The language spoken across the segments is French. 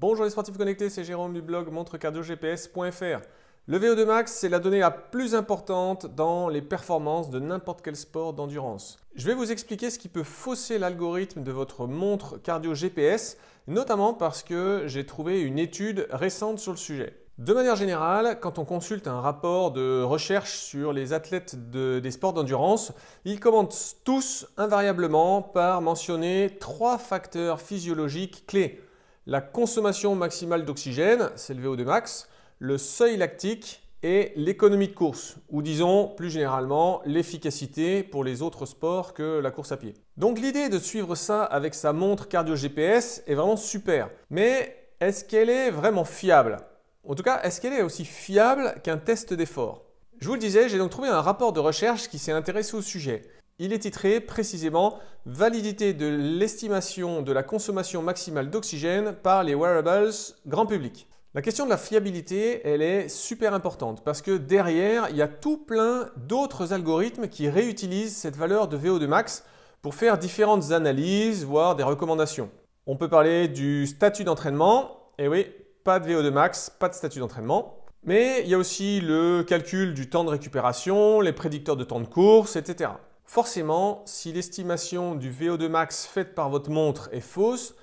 Bonjour les sportifs connectés, c'est Jérôme du blog montrecardiogps.fr. Le VO2 max, c'est la donnée la plus importante dans les performances de n'importe quel sport d'endurance. Je vais vous expliquer ce qui peut fausser l'algorithme de votre montre cardio GPS, notamment parce que j'ai trouvé une étude récente sur le sujet. De manière générale, quand on consulte un rapport de recherche sur les athlètes de, des sports d'endurance, ils commentent tous invariablement par mentionner trois facteurs physiologiques clés la consommation maximale d'oxygène, c'est le VO2 max, le seuil lactique et l'économie de course, ou disons plus généralement l'efficacité pour les autres sports que la course à pied. Donc l'idée de suivre ça avec sa montre cardio GPS est vraiment super, mais est-ce qu'elle est vraiment fiable En tout cas, est-ce qu'elle est aussi fiable qu'un test d'effort Je vous le disais, j'ai donc trouvé un rapport de recherche qui s'est intéressé au sujet. Il est titré précisément Validité de l'estimation de la consommation maximale d'oxygène par les wearables grand public. La question de la fiabilité, elle est super importante parce que derrière, il y a tout plein d'autres algorithmes qui réutilisent cette valeur de VO2 max pour faire différentes analyses, voire des recommandations. On peut parler du statut d'entraînement. Et eh oui, pas de VO2 max, pas de statut d'entraînement. Mais il y a aussi le calcul du temps de récupération, les prédicteurs de temps de course, etc. Forcément, si l'estimation du VO2 max faite par votre montre est fausse,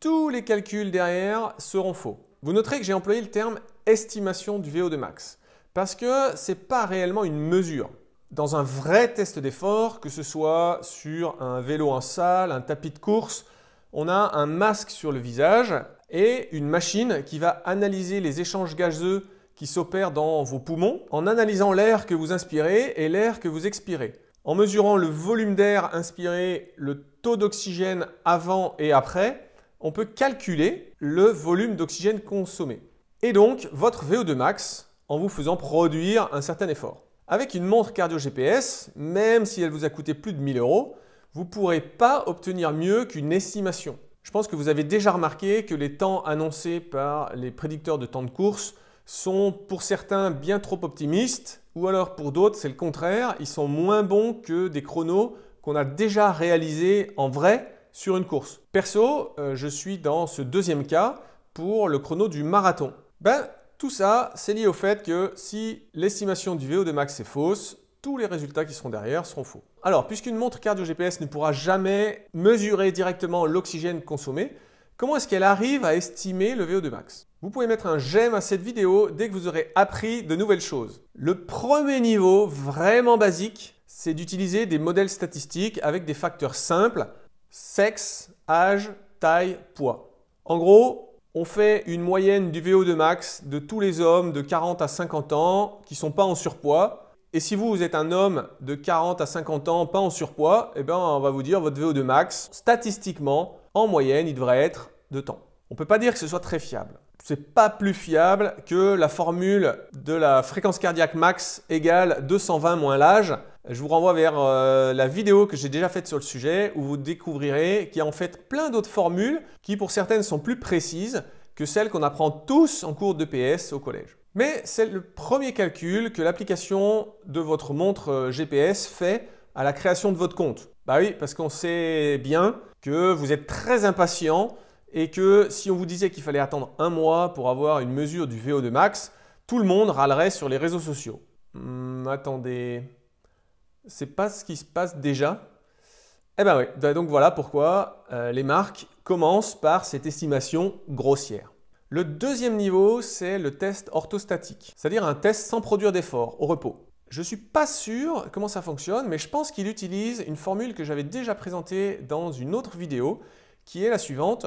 tous les calculs derrière seront faux. Vous noterez que j'ai employé le terme estimation du VO2 max parce que ce n'est pas réellement une mesure. Dans un vrai test d'effort, que ce soit sur un vélo en salle, un tapis de course, on a un masque sur le visage et une machine qui va analyser les échanges gazeux qui s'opèrent dans vos poumons en analysant l'air que vous inspirez et l'air que vous expirez. En mesurant le volume d'air inspiré, le taux d'oxygène avant et après, on peut calculer le volume d'oxygène consommé. Et donc votre VO2 max en vous faisant produire un certain effort. Avec une montre cardio GPS, même si elle vous a coûté plus de 1000 euros, vous ne pourrez pas obtenir mieux qu'une estimation. Je pense que vous avez déjà remarqué que les temps annoncés par les prédicteurs de temps de course sont pour certains bien trop optimistes ou alors pour d'autres, c'est le contraire, ils sont moins bons que des chronos qu'on a déjà réalisés en vrai sur une course. Perso, euh, je suis dans ce deuxième cas pour le chrono du marathon. Ben, tout ça, c'est lié au fait que si l'estimation du VO2 max est fausse, tous les résultats qui seront derrière seront faux. Alors, puisqu'une montre cardio-GPS ne pourra jamais mesurer directement l'oxygène consommé, Comment est-ce qu'elle arrive à estimer le VO2 max Vous pouvez mettre un j'aime à cette vidéo dès que vous aurez appris de nouvelles choses. Le premier niveau, vraiment basique, c'est d'utiliser des modèles statistiques avec des facteurs simples, sexe, âge, taille, poids. En gros, on fait une moyenne du VO2 max de tous les hommes de 40 à 50 ans qui ne sont pas en surpoids. Et si vous, êtes un homme de 40 à 50 ans pas en surpoids, eh ben, on va vous dire votre VO2 max, statistiquement, en moyenne, il devrait être de temps. On ne peut pas dire que ce soit très fiable. n'est pas plus fiable que la formule de la fréquence cardiaque max égale 220 moins l'âge. Je vous renvoie vers euh, la vidéo que j'ai déjà faite sur le sujet où vous découvrirez qu'il y a en fait plein d'autres formules qui pour certaines sont plus précises que celles qu'on apprend tous en cours de PS au collège. Mais c'est le premier calcul que l'application de votre montre euh, GPS fait à la création de votre compte. Bah oui, parce qu'on sait bien que vous êtes très impatient et que si on vous disait qu'il fallait attendre un mois pour avoir une mesure du VO2 max, tout le monde râlerait sur les réseaux sociaux. Hmm, attendez, c'est pas ce qui se passe déjà Eh ben oui, ben donc voilà pourquoi euh, les marques commencent par cette estimation grossière. Le deuxième niveau, c'est le test orthostatique, c'est-à-dire un test sans produire d'effort, au repos. Je ne suis pas sûr comment ça fonctionne, mais je pense qu'il utilise une formule que j'avais déjà présentée dans une autre vidéo, qui est la suivante.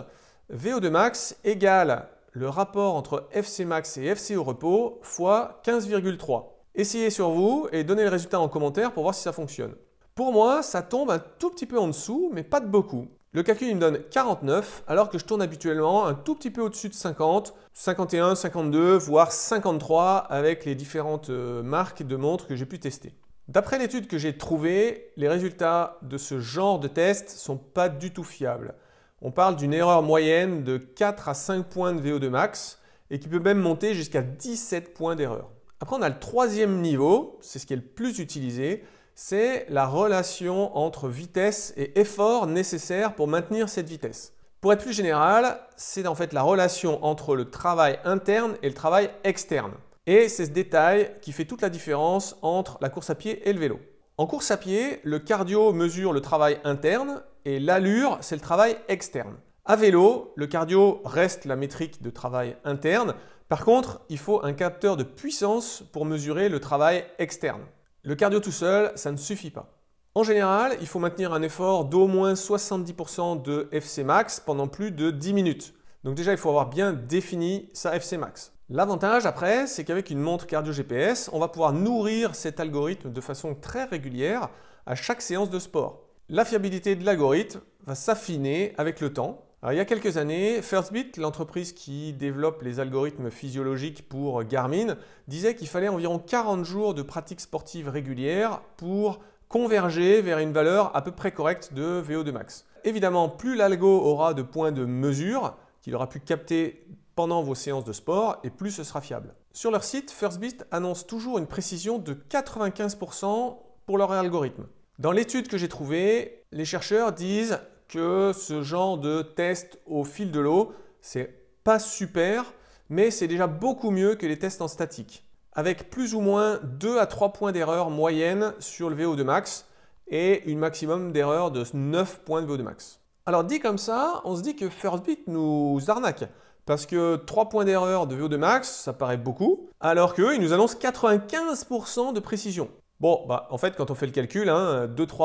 VO2 max égale le rapport entre FC max et FC au repos fois 15,3. Essayez sur vous et donnez le résultat en commentaire pour voir si ça fonctionne. Pour moi, ça tombe un tout petit peu en dessous, mais pas de beaucoup. Le calcul me donne 49 alors que je tourne habituellement un tout petit peu au-dessus de 50, 51, 52, voire 53 avec les différentes euh, marques de montres que j'ai pu tester. D'après l'étude que j'ai trouvée, les résultats de ce genre de test sont pas du tout fiables. On parle d'une erreur moyenne de 4 à 5 points de VO2 max et qui peut même monter jusqu'à 17 points d'erreur. Après, on a le troisième niveau, c'est ce qui est le plus utilisé, c'est la relation entre vitesse et effort nécessaire pour maintenir cette vitesse. Pour être plus général, c'est en fait la relation entre le travail interne et le travail externe. Et c'est ce détail qui fait toute la différence entre la course à pied et le vélo. En course à pied, le cardio mesure le travail interne et l'allure, c'est le travail externe. À vélo, le cardio reste la métrique de travail interne. Par contre, il faut un capteur de puissance pour mesurer le travail externe. Le cardio tout seul, ça ne suffit pas. En général, il faut maintenir un effort d'au moins 70% de FC max pendant plus de 10 minutes. Donc déjà, il faut avoir bien défini sa FC max. L'avantage après, c'est qu'avec une montre cardio GPS, on va pouvoir nourrir cet algorithme de façon très régulière à chaque séance de sport. La fiabilité de l'algorithme va s'affiner avec le temps euh, il y a quelques années, Firstbeat, l'entreprise qui développe les algorithmes physiologiques pour Garmin, disait qu'il fallait environ 40 jours de pratique sportive régulière pour converger vers une valeur à peu près correcte de VO2 max. Évidemment, plus l'algo aura de points de mesure qu'il aura pu capter pendant vos séances de sport et plus ce sera fiable. Sur leur site, Firstbit annonce toujours une précision de 95% pour leur algorithme. Dans l'étude que j'ai trouvée, les chercheurs disent ce genre de test au fil de l'eau, c'est pas super, mais c'est déjà beaucoup mieux que les tests en statique. Avec plus ou moins 2 à 3 points d'erreur moyenne sur le VO2 max et une maximum d'erreur de 9 points de VO2 max. Alors dit comme ça, on se dit que Firstbit nous arnaque. Parce que 3 points d'erreur de VO2 max, ça paraît beaucoup, alors qu'eux, ils nous annoncent 95% de précision. Bon, bah, en fait, quand on fait le calcul, 2-3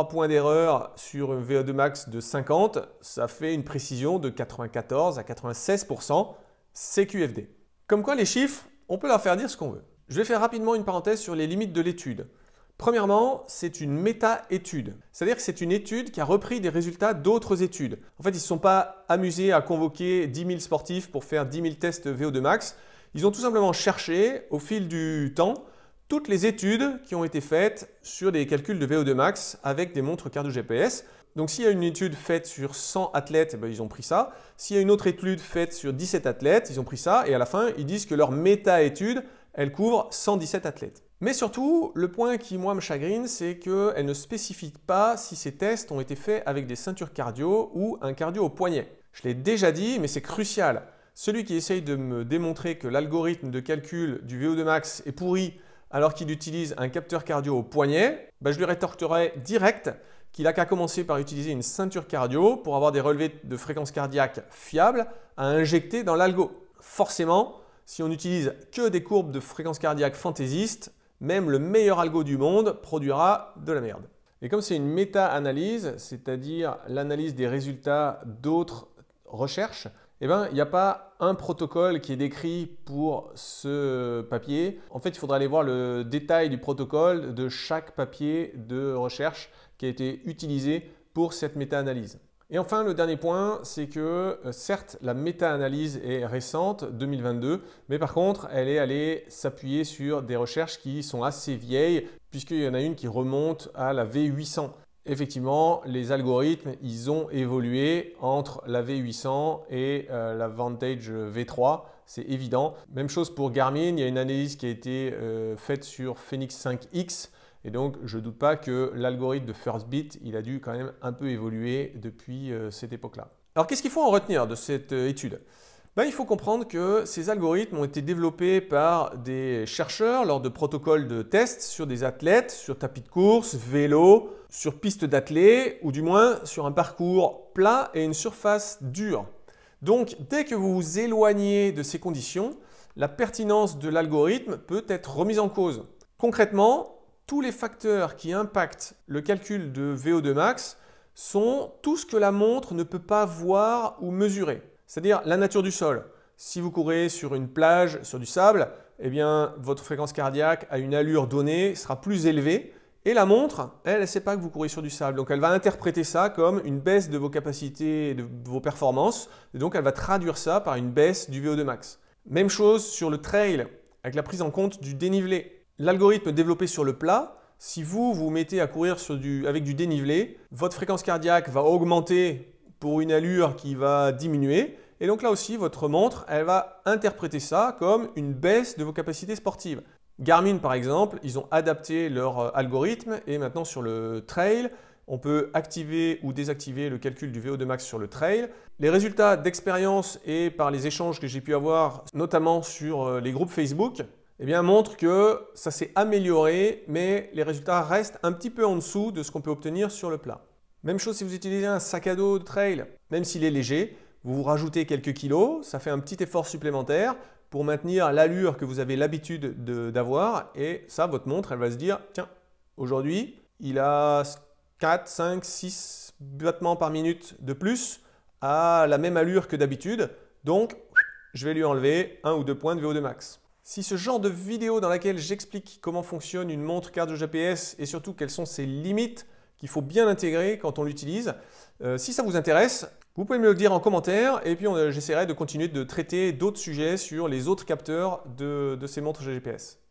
hein, points d'erreur sur un VO2 max de 50, ça fait une précision de 94 à 96% CQFD. Comme quoi, les chiffres, on peut leur faire dire ce qu'on veut. Je vais faire rapidement une parenthèse sur les limites de l'étude. Premièrement, c'est une méta-étude. C'est-à-dire que c'est une étude qui a repris des résultats d'autres études. En fait, ils ne se sont pas amusés à convoquer 10 000 sportifs pour faire 10 000 tests VO2 max. Ils ont tout simplement cherché, au fil du temps, toutes les études qui ont été faites sur des calculs de VO2 max avec des montres cardio GPS. Donc s'il y a une étude faite sur 100 athlètes, eh ben, ils ont pris ça. S'il y a une autre étude faite sur 17 athlètes, ils ont pris ça. Et à la fin, ils disent que leur méta-étude, elle couvre 117 athlètes. Mais surtout, le point qui, moi, me chagrine, c'est qu'elle ne spécifie pas si ces tests ont été faits avec des ceintures cardio ou un cardio au poignet. Je l'ai déjà dit, mais c'est crucial. Celui qui essaye de me démontrer que l'algorithme de calcul du VO2 max est pourri alors qu'il utilise un capteur cardio au poignet, bah, je lui rétorquerai direct qu'il n'a qu'à commencer par utiliser une ceinture cardio pour avoir des relevés de fréquence cardiaque fiables à injecter dans l'algo. Forcément, si on n'utilise que des courbes de fréquence cardiaque fantaisistes, même le meilleur algo du monde produira de la merde. Et comme c'est une méta-analyse, c'est-à-dire l'analyse des résultats d'autres recherches, eh bien il n'y a pas un protocole qui est décrit pour ce papier. En fait, il faudra aller voir le détail du protocole de chaque papier de recherche qui a été utilisé pour cette méta-analyse. Et enfin, le dernier point, c'est que euh, certes, la méta-analyse est récente, 2022, mais par contre, elle est allée s'appuyer sur des recherches qui sont assez vieilles, puisqu'il y en a une qui remonte à la V800 effectivement, les algorithmes, ils ont évolué entre la V800 et euh, la Vantage V3, c'est évident. Même chose pour Garmin, il y a une analyse qui a été euh, faite sur Phoenix 5X, et donc je ne doute pas que l'algorithme de Firstbit il a dû quand même un peu évoluer depuis euh, cette époque-là. Alors qu'est-ce qu'il faut en retenir de cette étude ben, il faut comprendre que ces algorithmes ont été développés par des chercheurs lors de protocoles de tests sur des athlètes, sur tapis de course, vélo, sur piste d'athlée ou du moins sur un parcours plat et une surface dure. Donc, dès que vous vous éloignez de ces conditions, la pertinence de l'algorithme peut être remise en cause. Concrètement, tous les facteurs qui impactent le calcul de VO2 max sont tout ce que la montre ne peut pas voir ou mesurer. C'est-à-dire la nature du sol. Si vous courez sur une plage, sur du sable, eh bien, votre fréquence cardiaque à une allure donnée sera plus élevée. Et la montre, elle ne sait pas que vous courez sur du sable. Donc elle va interpréter ça comme une baisse de vos capacités de vos performances. Et donc elle va traduire ça par une baisse du VO2 max. Même chose sur le trail, avec la prise en compte du dénivelé. L'algorithme développé sur le plat, si vous vous mettez à courir sur du, avec du dénivelé, votre fréquence cardiaque va augmenter pour une allure qui va diminuer. Et donc là aussi, votre montre, elle va interpréter ça comme une baisse de vos capacités sportives. Garmin, par exemple, ils ont adapté leur euh, algorithme et maintenant sur le trail, on peut activer ou désactiver le calcul du VO2 max sur le trail. Les résultats d'expérience et par les échanges que j'ai pu avoir, notamment sur euh, les groupes Facebook, eh bien, montrent que ça s'est amélioré, mais les résultats restent un petit peu en dessous de ce qu'on peut obtenir sur le plat. Même chose si vous utilisez un sac à dos de trail, même s'il est léger, vous vous rajoutez quelques kilos, ça fait un petit effort supplémentaire pour maintenir l'allure que vous avez l'habitude d'avoir et ça, votre montre, elle va se dire, tiens, aujourd'hui, il a 4, 5, 6 battements par minute de plus à la même allure que d'habitude, donc je vais lui enlever un ou deux points de VO2 max. Si ce genre de vidéo dans laquelle j'explique comment fonctionne une montre cardio-GPS et surtout quelles sont ses limites qu'il faut bien intégrer quand on l'utilise. Euh, si ça vous intéresse, vous pouvez me le dire en commentaire et puis euh, j'essaierai de continuer de traiter d'autres sujets sur les autres capteurs de ces montres GPS.